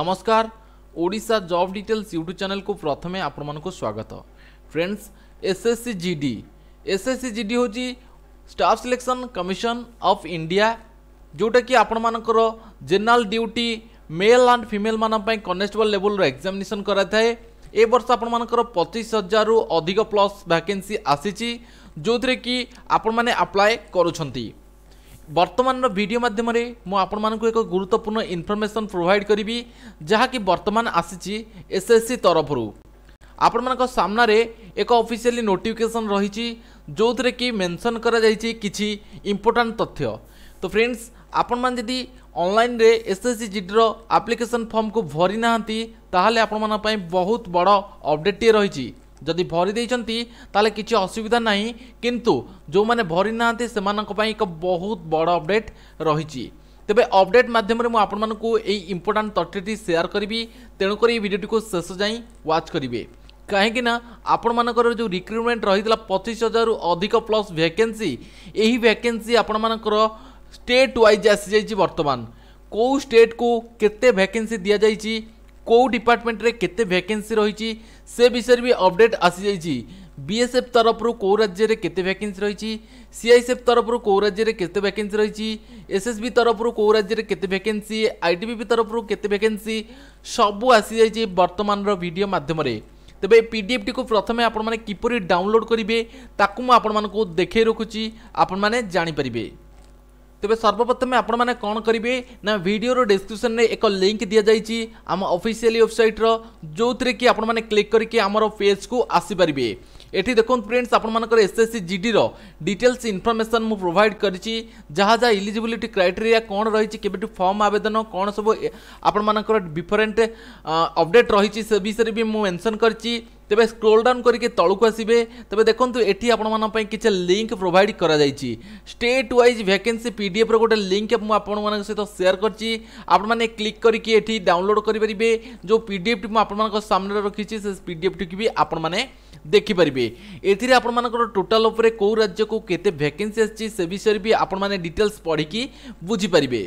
নমস্কার Odisha job details YouTube ଚ୍ୟାନେଲକୁ ପ୍ରଥମେ ଆପଣମାନଙ୍କୁ ସ୍ୱାଗତ friends SSC G D SSC G D ହେଉଛି staff selection commission of India ଯେଉଁଟାକି ଆପଣମାନଙ୍କର ଜେନେରାଲ୍ ଡ୍ୟୁଟି ମେଲ୍ ଆଣ୍ଡ ଫିମେଲ୍ମାନଙ୍କ ପାଇଁ କନେଷ୍ଟବଲ୍ ଲେଭେଲ୍ର ଏକ୍ଜାମିନେସନ୍ କରାଥାଏ ଏ ବର୍ଷ ଆପଣମାନଙ୍କର ପଚିଶ ହଜାରରୁ ଅଧିକ ପ୍ଲସ୍ ଭ୍ୟାକେନ୍ସି ଆସିଛି ଯେଉଁଥିରେ କି ଆପଣମାନେ ଆପ୍ଲାଏ କରୁଛନ୍ତି ବର୍ତ୍ତମାନର ଭିଡ଼ିଓ ମାଧ୍ୟମରେ ମୁଁ ଆପଣମାନଙ୍କୁ ଏକ ଗୁରୁତ୍ୱପୂର୍ଣ୍ଣ ଇନଫର୍ମେସନ୍ ପ୍ରୋଭାଇଡ଼ କରିବି ଯାହାକି ବର୍ତ୍ତମାନ ଆସିଛି ଏସ୍ଏସ୍ସି ତରଫରୁ ଆପଣମାନଙ୍କ ସାମ୍ନାରେ ଏକ ଅଫିସିଆଲି ନୋଟିଫିକେସନ୍ ରହିଛି ଯେଉଁଥିରେ କି ମେନ୍ସନ୍ କରାଯାଇଛି କିଛି ଇମ୍ପୋର୍ଟାଣ୍ଟ ତଥ୍ୟ ତ ଫ୍ରେଣ୍ଡସ୍ ଆପଣମାନେ ଯଦି ଅନଲାଇନ୍ରେ ଏସ୍ଏସ୍ସି ଜିଡ଼ିର ଆପ୍ଲିକେସନ୍ ଫର୍ମକୁ ଭରି ନାହାନ୍ତି ତାହେଲେ ଆପଣମାନଙ୍କ ପାଇଁ ବହୁତ ବଡ଼ ଅପଡ଼େଟ୍ଟିଏ ରହିଛି ଯଦି ଭରି ଦେଇଛନ୍ତି ତାହେଲେ କିଛି ଅସୁବିଧା ନାହିଁ କିନ୍ତୁ ଯେଉଁମାନେ ଭରି ନାହାନ୍ତି ସେମାନଙ୍କ ପାଇଁ ଏକ ବହୁତ ବଡ଼ ଅପଡ଼େଟ୍ ରହିଛି ତେବେ ଅପଡ଼େଟ୍ ମାଧ୍ୟମରେ ମୁଁ ଆପଣମାନଙ୍କୁ ଏଇ ଇମ୍ପୋର୍ଟାଣ୍ଟ ତଥ୍ୟଟି ସେୟାର କରିବି ତେଣୁକରି ଏହି ଭିଡ଼ିଓଟିକୁ ଶେଷ ଯାଏଁ ୱାଚ୍ କରିବେ କାହିଁକିନା ଆପଣମାନଙ୍କର ଯେଉଁ ରିକ୍ରୁଟମେଣ୍ଟ ରହିଥିଲା ପଚିଶ ହଜାରରୁ ଅଧିକ ପ୍ଲସ୍ ଭ୍ୟାକେନ୍ସି ଏହି ଭ୍ୟାକେନ୍ସି ଆପଣମାନଙ୍କର ଷ୍ଟେଟ୍ ୱାଇଜ୍ ଆସିଯାଇଛି ବର୍ତ୍ତମାନ କେଉଁ ଷ୍ଟେଟ୍କୁ କେତେ ଭ୍ୟାକେନ୍ସି ଦିଆଯାଇଛି কেউ ডিপার্টমেন্টে ଡିପାର୍ଟମେଣ୍ଟରେ ভ্যাকেন্সি রয়েছে সে বিষয়ে বি অপডেট আসি যাই বিএসএফ তরফর কেউ রাজ্যের কেতে ভ্যাকেন্সি রয়েছে সিআইএসএফ তরফর কেউ রাজ্যের কেতে ভ্যাকেন্সি রয়েছে এসএসবি তরফর কেউ রাজ্যের কেতে ভ্যাকেন্সি আইডিবিপি তরফর কেতে ভ্যাকেন্সি সবু আসি যাই বর্তমানর ভিডিও মাধ্যমে তবে এই পিডিএফটি প্রথমে আপনার কিপর ডাউনলোড করবে তাকে আপনার দেখে রাখুছি আপনার জাঁপারে ତେବେ ସର୍ବପ୍ରଥମେ ଆପଣମାନେ କ'ଣ କରିବେ ନା ଭିଡ଼ିଓର ଡେସ୍କ୍ରିପ୍ସନ୍ରେ ଏକ ଲିଙ୍କ୍ ଦିଆଯାଇଛି ଆମ ଅଫିସିଆଲି ୱେବସାଇଟ୍ର ଯେଉଁଥିରେ କି ଆପଣମାନେ କ୍ଲିକ୍ କରିକି ଆମର ପେଜ୍କୁ ଆସିପାରିବେ এটি দেখুন ফ্রেন্ডস আপনার এসএসসি জিডির ডিটেলস ইনফরমেসন মু প্রোভাইড করেছি যা যা ইলিজিবিলিটি ক্রাইটেরিয়া কোণ রয়েছে কেবেটি ফর্ম আবেদন কোণ সব আপনার ডিফরেন্ট অপডেট রয়েছে সে বিষয়ে বি মেনশন করেছি ତେବେ ସ୍କ୍ରୋଲ୍ ଡାଉନ୍ କରିକି ତଳକୁ ଆସିବେ ତେବେ ଦେଖନ୍ତୁ ଏଠି ଆପଣମାନଙ୍କ ପାଇଁ କିଛି ଲିଙ୍କ୍ ପ୍ରୋଭାଇଡ଼ କରାଯାଇଛି ଷ୍ଟେଟ୍ ୱାଇଜ୍ ଭ୍ୟାକେନ୍ସି ପିଡ଼ିଏଫ୍ର ଗୋଟେ ଲିଙ୍କ୍ ମୁଁ ଆପଣମାନଙ୍କ ସହିତ ସେୟାର କରିଛି ଆପଣମାନେ କ୍ଲିକ୍ କରିକି ଏଠି ଡାଉନଲୋଡ଼ କରିପାରିବେ ଯେଉଁ ପିଡ଼ିଏଫ୍ଟି ମୁଁ ଆପଣମାନଙ୍କ ସାମ୍ନାରେ ରଖିଛି ସେ ପିଡ଼ିଏଫ୍ଟିକୁ ବି ଆପଣମାନେ ଦେଖିପାରିବେ ଏଥିରେ ଆପଣମାନଙ୍କର ଟୋଟାଲ୍ ଉପରେ କେଉଁ ରାଜ୍ୟକୁ କେତେ ଭ୍ୟାକେନ୍ସି ଆସିଛି ସେ ବିଷୟରେ ବି ଆପଣମାନେ ଡିଟେଲ୍ସ ପଢ଼ିକି ବୁଝିପାରିବେ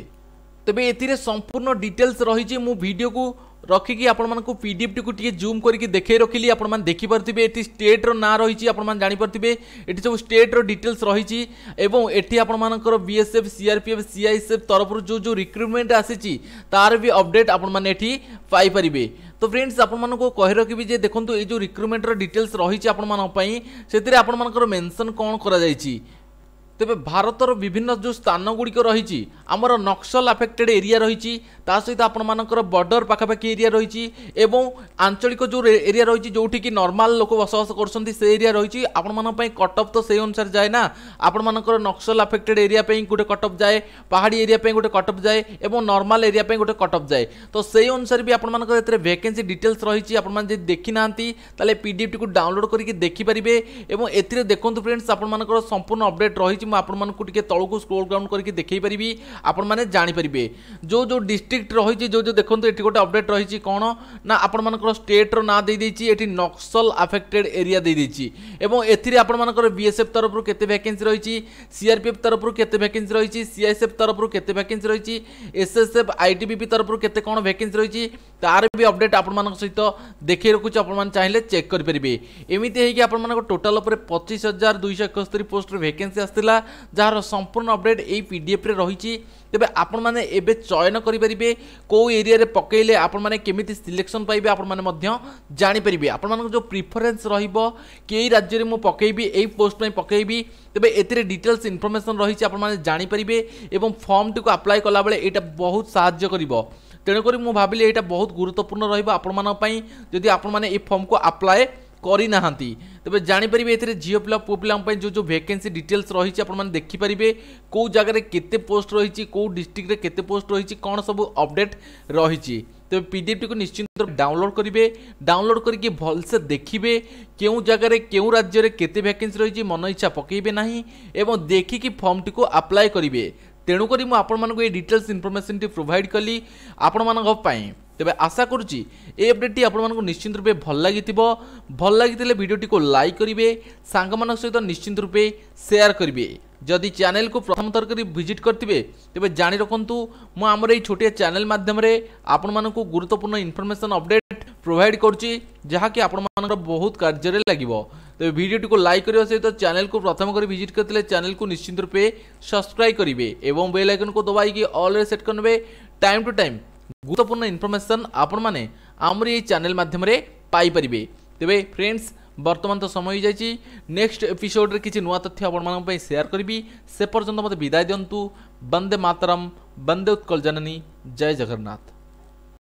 ତେବେ ଏଥିରେ ସମ୍ପୂର୍ଣ୍ଣ ଡିଟେଲ୍ସ ରହିଛି ମୁଁ ଭିଡ଼ିଓକୁ ରଖିକି ଆପଣମାନଙ୍କୁ ପିଡିଏଫ୍ଟିକୁ ଟିକେ ଜୁମ୍ କରିକି ଦେଖେଇ ରଖିଲି ଆପଣମାନେ ଦେଖିପାରୁଥିବେ ଏଠି ଷ୍ଟେଟ୍ର ନାଁ ରହିଛି ଆପଣମାନେ ଜାଣିପାରୁଥିବେ ଏଠି ସବୁ ଷ୍ଟେଟ୍ର ଡିଟେଲ୍ସ ରହିଛି ଏବଂ ଏଠି ଆପଣମାନଙ୍କର ବିଏସ୍ଏଫ୍ ସିଆର୍ପିଏଫ୍ ସିଆଇଏସ୍ଏଫ୍ ତରଫରୁ ଯେଉଁ ଯେଉଁ ରିକ୍ରୁଟମେଣ୍ଟ ଆସିଛି ତାର ବି ଅପଡେଟ୍ ଆପଣମାନେ ଏଠି ପାଇପାରିବେ তো ফ্রেন্ডস আপনার কহি রাখবি যে দেখুন এই যে রিক্রুটমেন্টর ডিটেলস রয়েছে আপনার সেতু আপনার মেনশন কম করা যাই তবে ভারতর বিভিন্ন যে স্থানগুড়ি রয়েছে আমার নক্সল আফেক্টেড এরিয়া রয়েছে তা সহ আপনার বর্ডর পাখাপাখি এরিয়া রয়েছে এবং আঞ্চলিক যে এরিয়া রয়েছে যেটি কি নর্মাল লোক বসবাস করছেন সে এরিয়া রয়েছে আপনার কট অফ তো সেই অনুসারে যায় না আপনার নক্সল আফেক্টেড এরিয়া গোটে কট অফ যায় পাহাড়ি এরিয়া গোটে কট অফ যায় এবং নর্মাল এরিয়া গোটে কট অফ যায় তো সেই অনুসারে বি আপনার এতে ভ্যাকেন্সি ডিটেলস রয়েছে আপনার যদি দেখি না তাহলে পিডিএফটি ডাউনলোড করিকি দেখিপারে এবং এতে দেখুন ফ্রেন্ডস আপনার সম্পূর্ণ অপডেট রয়েছে আপনার টিকি তলক স্ক্রোল ডাউন করি দেখাই ଆପଣମାନେ ଜାଣିପାରିବେ ଯେଉଁ ଯେଉଁ ଡିଷ୍ଟ୍ରିକ୍ଟ ରହିଛି ଯେଉଁ ଯେଉଁ ଦେଖନ୍ତୁ ଏଠି ଗୋଟେ ଅପଡ଼େଟ୍ ରହିଛି କ'ଣ ନା ଆପଣମାନଙ୍କର ଷ୍ଟେଟ୍ର ନାଁ ଦେଇଦେଇଛି ଏଠି ନକ୍ସଲ ଆଫେକ୍ଟେଡ୍ ଏରିଆ ଦେଇଦେଇଛି ଏବଂ ଏଥିରେ ଆପଣମାନଙ୍କର ବିଏସ୍ଏଫ୍ ତରଫରୁ କେତେ ଭ୍ୟାକେନ୍ସି ରହିଛି ସିଆର୍ପିଏଫ୍ ତରଫରୁ କେତେ ଭ୍ୟାକେନ୍ସି ରହିଛି ସିଆଇଏସ୍ଏଫ୍ ତରଫରୁ କେତେ ଭ୍ୟାକେନ୍ସି ରହିଛି ଏସ୍ଏସ୍ଏଫ୍ ଆଇଟିବିପି ତରଫରୁ କେତେ କ'ଣ ଭ୍ୟାକେନ୍ସି ରହିଛି ତାର ବି ଅପଡ଼େଟ୍ ଆପଣମାନଙ୍କ ସହିତ ଦେଖାଇ ରଖୁଛି ଆପଣମାନେ ଚାହିଁଲେ ଚେକ୍ କରିପାରିବେ ଏମିତି ହେଇକି ଆପଣମାନଙ୍କ ଟୋଟାଲ୍ ଉପରେ ପଚିଶ ହଜାର ଦୁଇଶହ ଏକସ୍ତରୀ ପୋଷ୍ଟର ଭ୍ୟାକେନ୍ସି ଆସିଥିଲା ଯାହାର ସମ୍ପୂର୍ଣ୍ଣ ଅପଡ଼େଟ୍ ଏଇ ପିଡ଼ିଏଫ୍ରେ ରହିଛି ତେବେ ଆପଣମାନେ ଏବେ ଚୟନ କରିପାରିବେ କେଉଁ ଏରିଆରେ ପକାଇଲେ ଆପଣମାନେ କେମିତି ସିଲେକ୍ସନ୍ ପାଇବେ ଆପଣମାନେ ମଧ୍ୟ ଜାଣିପାରିବେ ଆପଣମାନଙ୍କ ଯେଉଁ ପ୍ରିଫରେନ୍ସ ରହିବ କେଇ ରାଜ୍ୟରେ ମୁଁ ପକାଇବି ଏଇ ପୋଷ୍ଟ ପାଇଁ ପକାଇବି ତେବେ ଏଥିରେ ଡିଟେଲ୍ସ ଇନଫର୍ମେସନ୍ ରହିଛି ଆପଣମାନେ ଜାଣିପାରିବେ ଏବଂ ଫର୍ମଟିକୁ ଆପ୍ଲାଏ କଲାବେଳେ ଏଇଟା ବହୁତ ସାହାଯ୍ୟ କରିବ ତେଣୁକରି ମୁଁ ଭାବିଲି ଏଇଟା ବହୁତ ଗୁରୁତ୍ୱପୂର୍ଣ୍ଣ ରହିବ ଆପଣମାନଙ୍କ ପାଇଁ ଯଦି ଆପଣମାନେ ଏ ଫର୍ମକୁ ଆପ୍ଲାଏ କରିନାହାନ୍ତି ତେବେ ଜାଣିପାରିବେ ଏଥିରେ ଝିଅ ପିଲା ପୁଅ ପିଲାଙ୍କ ପାଇଁ ଯେଉଁ ଯେଉଁ ଭେକେନ୍ସି ଡିଟେଲ୍ସ ରହିଛି ଆପଣମାନେ ଦେଖିପାରିବେ କେଉଁ ଜାଗାରେ କେତେ ପୋଷ୍ଟ ରହିଛି କେଉଁ ଡିଷ୍ଟ୍ରିକ୍ଟରେ କେତେ ପୋଷ୍ଟ ରହିଛି କ'ଣ ସବୁ ଅପଡ଼େଟ୍ ରହିଛି ତେବେ ପିଡ଼ିଏଫ୍ଟିକୁ ନିଶ୍ଚିନ୍ତ ଡାଉନଲୋଡ଼ କରିବେ ଡାଉନଲୋଡ଼ କରିକି ଭଲସେ ଦେଖିବେ କେଉଁ ଜାଗାରେ କେଉଁ ରାଜ୍ୟରେ କେତେ ଭ୍ୟାକେନ୍ସି ରହିଛି ମନ ଇଚ୍ଛା ପକାଇବେ ନାହିଁ ଏବଂ ଦେଖିକି ଫର୍ମଟିକୁ ଆପ୍ଲାଏ କରିବେ ତେଣୁକରି ମୁଁ ଆପଣମାନଙ୍କୁ ଏ ଡିଟେଲ୍ସ ଇନଫର୍ମେସନ୍ଟି ପ୍ରୋଭାଇଡ଼ କଲି ଆପଣମାନଙ୍କ ପାଇଁ ତେବେ ଆଶା କରୁଛି ଏ ଅପଡ଼େଟ୍ଟି ଆପଣମାନଙ୍କୁ ନିଶ୍ଚିନ୍ତ ରୂପେ ଭଲ ଲାଗିଥିବ ଭଲ ଲାଗିଥିଲେ ଭିଡ଼ିଓଟିକୁ ଲାଇକ୍ କରିବେ ସାଙ୍ଗମାନଙ୍କ ସହିତ ନିଶ୍ଚିନ୍ତ ରୂପେ ସେୟାର କରିବେ ଯଦି ଚ୍ୟାନେଲକୁ ପ୍ରଥମ ଥର କରି ଭିଜିଟ୍ କରିଥିବେ ତେବେ ଜାଣି ରଖନ୍ତୁ ମୁଁ ଆମର ଏଇ ଛୋଟିଆ ଚ୍ୟାନେଲ ମାଧ୍ୟମରେ ଆପଣମାନଙ୍କୁ ଗୁରୁତ୍ୱପୂର୍ଣ୍ଣ ଇନଫର୍ମେସନ୍ ଅପଡ଼େଟ୍ ପ୍ରୋଭାଇଡ଼ କରୁଛି ଯାହାକି ଆପଣମାନଙ୍କର ବହୁତ କାର୍ଯ୍ୟରେ ଲାଗିବ ତେବେ ଭିଡ଼ିଓଟିକୁ ଲାଇକ୍ କରିବା ସହିତ ଚ୍ୟାନେଲକୁ ପ୍ରଥମ କରି ଭିଜିଟ୍ କରିଥିଲେ ଚ୍ୟାନେଲକୁ ନିଶ୍ଚିନ୍ତ ରୂପେ ସବସ୍କ୍ରାଇବ୍ କରିବେ ଏବଂ ବେଲ୍ ଆଇକନ୍କୁ ଦବାଇକି ଅଲ୍ରେ ସେଟ୍ କରିନେବେ ଟାଇମ୍ ଟୁ ଟାଇମ୍ গুরুত্বপূর্ণ ইনফরমেসন আপনার আমার এই চ্যানেল মাধ্যমে পাইপারে তবে ফ্রেন্ডস বর্তমান তো সময় হয়ে যাই নেক্সট এপিসোডে কিছু নূয়া তথ্য আপনার সেয়ার করবি সে পর্যন্ত মতো বিদায় দিন্তু বন্দে মাতরম বন্দে উৎকল জননী জয় জগন্নাথ